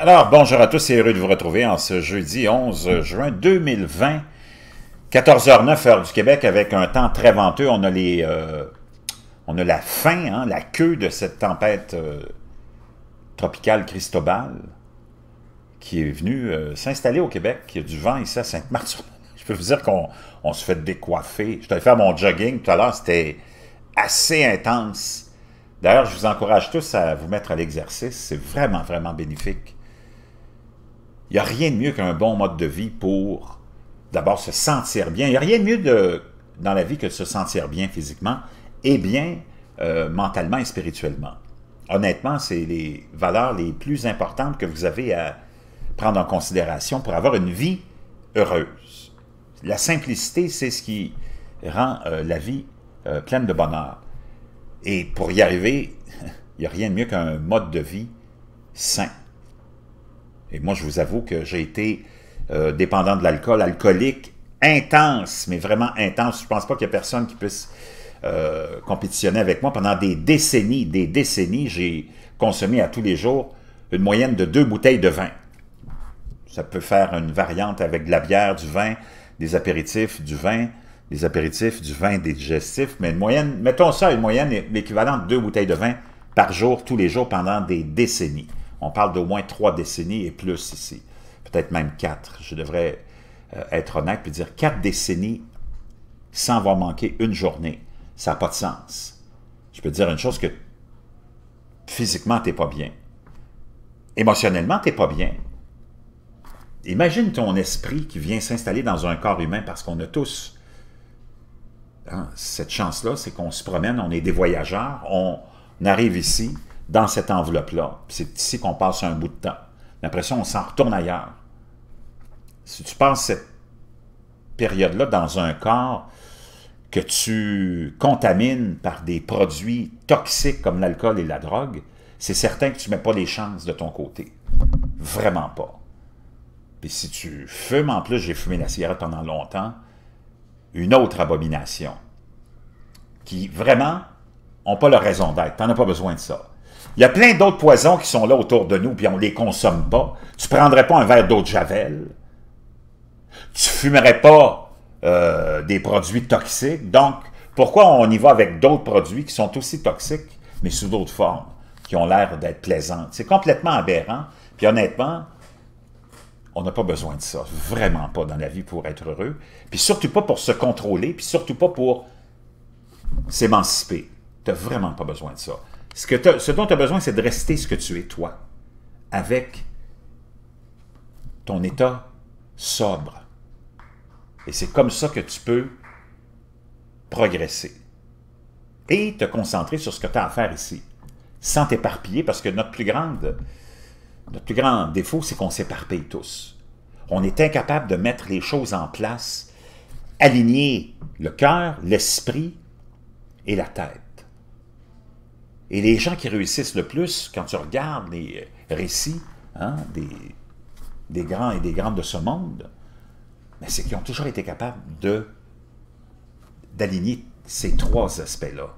Alors, bonjour à tous et heureux de vous retrouver en ce jeudi 11 juin 2020, 14h09 heure du Québec, avec un temps très venteux. On a, les, euh, on a la fin, hein, la queue de cette tempête euh, tropicale Cristobal qui est venue euh, s'installer au Québec. Il y a du vent ici à Sainte-Marthe. Je peux vous dire qu'on se fait décoiffer. Je suis allé faire mon jogging tout à l'heure, c'était assez intense. D'ailleurs, je vous encourage tous à vous mettre à l'exercice. C'est vraiment, vraiment bénéfique. Il n'y a rien de mieux qu'un bon mode de vie pour d'abord se sentir bien. Il n'y a rien de mieux dans la vie que de se sentir bien physiquement et bien euh, mentalement et spirituellement. Honnêtement, c'est les valeurs les plus importantes que vous avez à prendre en considération pour avoir une vie heureuse. La simplicité, c'est ce qui rend euh, la vie euh, pleine de bonheur. Et pour y arriver, il n'y a rien de mieux qu'un mode de vie sain. Et moi, je vous avoue que j'ai été euh, dépendant de l'alcool, alcoolique intense, mais vraiment intense. Je ne pense pas qu'il y ait personne qui puisse euh, compétitionner avec moi. Pendant des décennies, des décennies, j'ai consommé à tous les jours une moyenne de deux bouteilles de vin. Ça peut faire une variante avec de la bière, du vin, des apéritifs, du vin, des apéritifs, du vin, des digestifs, mais une moyenne, mettons ça, une moyenne, l'équivalent de deux bouteilles de vin par jour, tous les jours, pendant des décennies. On parle d'au moins trois décennies et plus ici. Peut-être même quatre. Je devrais euh, être honnête et dire quatre décennies sans avoir manqué une journée. Ça n'a pas de sens. Je peux dire une chose que physiquement, tu n'es pas bien. Émotionnellement, tu n'es pas bien. Imagine ton esprit qui vient s'installer dans un corps humain parce qu'on a tous hein, cette chance-là, c'est qu'on se promène, on est des voyageurs, on arrive ici, dans cette enveloppe-là. C'est ici qu'on passe un bout de temps. L'impression, on s'en retourne ailleurs. Si tu passes cette période-là dans un corps que tu contamines par des produits toxiques comme l'alcool et la drogue, c'est certain que tu ne mets pas les chances de ton côté. Vraiment pas. Puis si tu fumes, en plus, j'ai fumé la cigarette pendant longtemps, une autre abomination qui, vraiment, n'ont pas leur raison d'être. Tu n'en as pas besoin de ça. Il y a plein d'autres poisons qui sont là autour de nous, puis on ne les consomme pas. Tu ne prendrais pas un verre d'eau de Javel. Tu ne fumerais pas euh, des produits toxiques. Donc, pourquoi on y va avec d'autres produits qui sont aussi toxiques, mais sous d'autres formes, qui ont l'air d'être plaisantes? C'est complètement aberrant. Puis honnêtement, on n'a pas besoin de ça. Vraiment pas dans la vie pour être heureux. Puis surtout pas pour se contrôler, puis surtout pas pour s'émanciper. Tu n'as vraiment pas besoin de ça. Ce, dont tu as besoin, c'est de rester ce que tu es toi, avec ton état sobre. Et c'est comme ça que tu peux progresser. Et te concentrer sur ce que tu as à faire ici, sans t'éparpiller, parce que notre plus, grande, notre plus grand défaut, c'est qu'on s'éparpille tous. On est incapable de mettre les choses en place, aligner le cœur, l'esprit et la tête. Et les gens qui réussissent le plus, quand tu regardes les récits hein, des, grands et des grandes de ce monde, ben, c'est qu'ils ont toujours été capables de d'aligner ces trois aspects-là.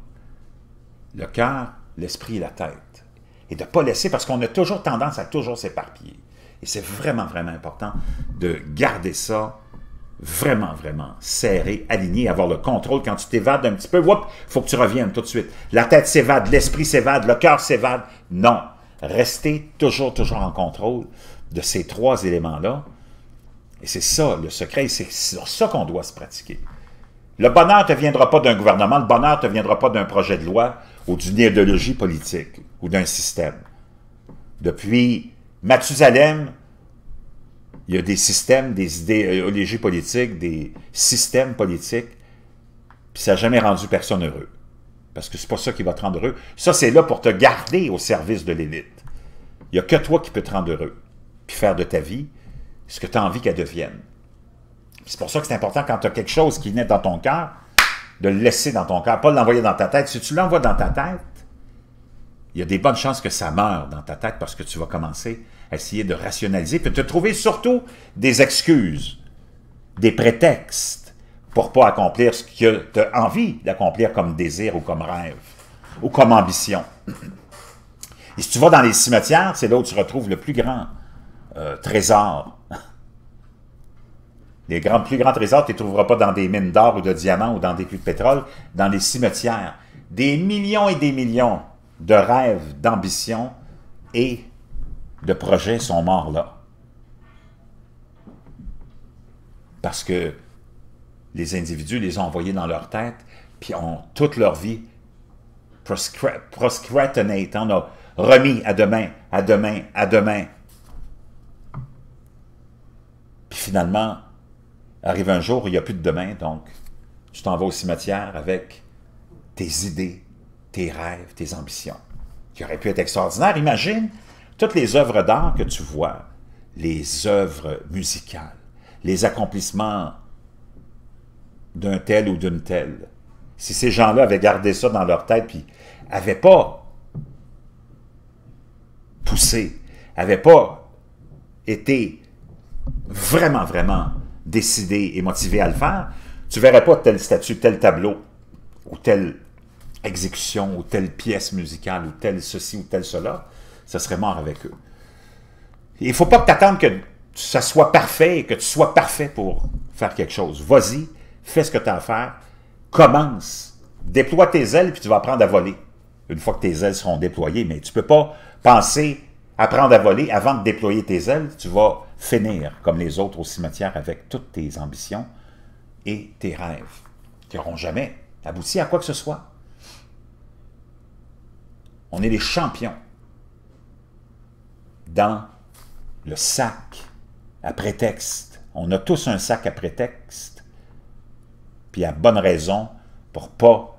Le cœur, l'esprit et la tête. Et de ne pas laisser, parce qu'on a toujours tendance à toujours s'éparpiller. Et c'est vraiment, vraiment important de garder ça vraiment, vraiment serré, aligné, avoir le contrôle. Quand tu t'évades un petit peu, il faut que tu reviennes tout de suite. La tête s'évade, l'esprit s'évade, le cœur s'évade. Non. Restez toujours, toujours en contrôle de ces trois éléments-là. Et c'est ça le secret, c'est sur ça qu'on doit se pratiquer. Le bonheur ne viendra pas d'un gouvernement, le bonheur ne viendra pas d'un projet de loi ou d'une idéologie politique ou d'un système. Depuis Mathusalem il y a des systèmes, des idéologies euh, politiques, des systèmes politiques, puis ça n'a jamais rendu personne heureux. Parce que c'est pas ça qui va te rendre heureux. Ça, c'est là pour te garder au service de l'élite. Il n'y a que toi qui peux te rendre heureux, puis faire de ta vie ce que tu as envie qu'elle devienne. C'est pour ça que c'est important quand tu as quelque chose qui naît dans ton cœur, de le laisser dans ton cœur, pas l'envoyer dans ta tête. Si tu l'envoies dans ta tête, il y a des bonnes chances que ça meure dans ta tête parce que tu vas commencer à essayer de rationaliser, de te trouver surtout des excuses, des prétextes pour pas accomplir ce que tu as envie d'accomplir comme désir ou comme rêve ou comme ambition. Et si tu vas dans les cimetières, c'est là où tu retrouves le plus grand euh, trésor. Les grands, plus grands trésors, tu ne les trouveras pas dans des mines d'or ou de diamants ou dans des puits de pétrole, dans les cimetières. Des millions et des millions de rêves, d'ambitions et de projets sont morts là. Parce que les individus les ont envoyés dans leur tête, puis ont toute leur vie proscratinate, on a remis à demain, à demain, à demain. Puis finalement, arrive un jour, il n'y a plus de demain, donc tu t'en vas au cimetière avec tes idées, tes rêves, tes ambitions, qui auraient pu être extraordinaires. Imagine toutes les œuvres d'art que tu vois, les œuvres musicales, les accomplissements d'un tel ou d'une telle. Si ces gens-là avaient gardé ça dans leur tête, puis n'avaient pas poussé, n'avaient pas été vraiment, vraiment décidés et motivés à le faire, tu verrais pas tel statut, tel tableau ou tel exécution ou telle pièce musicale ou tel ceci ou tel cela, ça serait mort avec eux. Il ne faut pas que tu que ça soit parfait et que tu sois parfait pour faire quelque chose. Vas-y, fais ce que tu as à faire, commence, déploie tes ailes puis tu vas apprendre à voler. Une fois que tes ailes seront déployées, mais tu ne peux pas penser apprendre à voler avant de déployer tes ailes, tu vas finir comme les autres au cimetière avec toutes tes ambitions et tes rêves qui n'auront jamais abouti à quoi que ce soit. On est les champions dans le sac à prétexte. On a tous un sac à prétexte, puis à bonne raison pour pas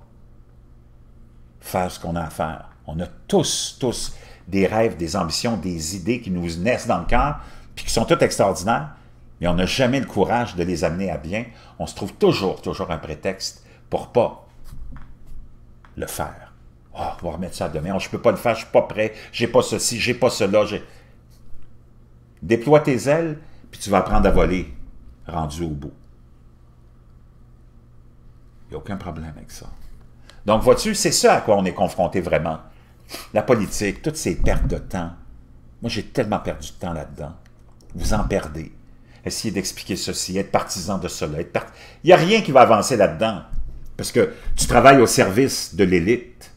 faire ce qu'on a à faire. On a tous, tous des rêves, des ambitions, des idées qui nous naissent dans le cœur, puis qui sont toutes extraordinaires, mais on n'a jamais le courage de les amener à bien. On se trouve toujours, toujours un prétexte pour pas le faire oh, on va remettre ça demain. je ne peux pas le faire, je ne suis pas prêt. J'ai pas ceci, j'ai pas cela. Déploie tes ailes, puis tu vas apprendre à voler, rendu au bout. Il n'y a aucun problème avec ça. Donc, vois-tu, c'est ça à quoi on est confronté vraiment. La politique, toutes ces pertes de temps. Moi, j'ai tellement perdu de temps là-dedans. Vous en perdez. Essayez d'expliquer ceci, être partisan de cela. Il n'y a rien qui va avancer là-dedans. Parce que tu travailles au service de l'élite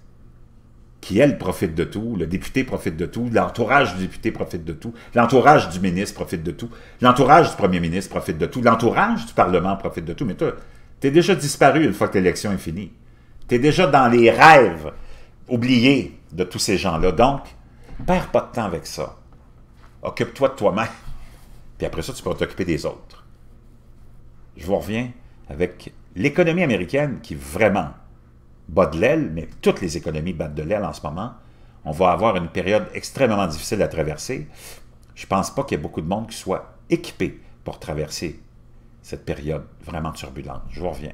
qui, elle, profite de tout, le député profite de tout, l'entourage du député profite de tout, l'entourage du ministre profite de tout, l'entourage du premier ministre profite de tout, l'entourage du Parlement profite de tout, mais toi, t'es déjà disparu une fois que l'élection est finie. T'es déjà dans les rêves oubliés de tous ces gens-là. Donc, perds pas de temps avec ça. Occupe-toi de toi-même, puis après ça, tu pourras t'occuper des autres. Je vous reviens avec l'économie américaine qui vraiment bat de l'aile, mais toutes les économies battent de l'aile en ce moment. On va avoir une période extrêmement difficile à traverser. Je ne pense pas qu'il y ait beaucoup de monde qui soit équipé pour traverser cette période vraiment turbulente. Je vous reviens.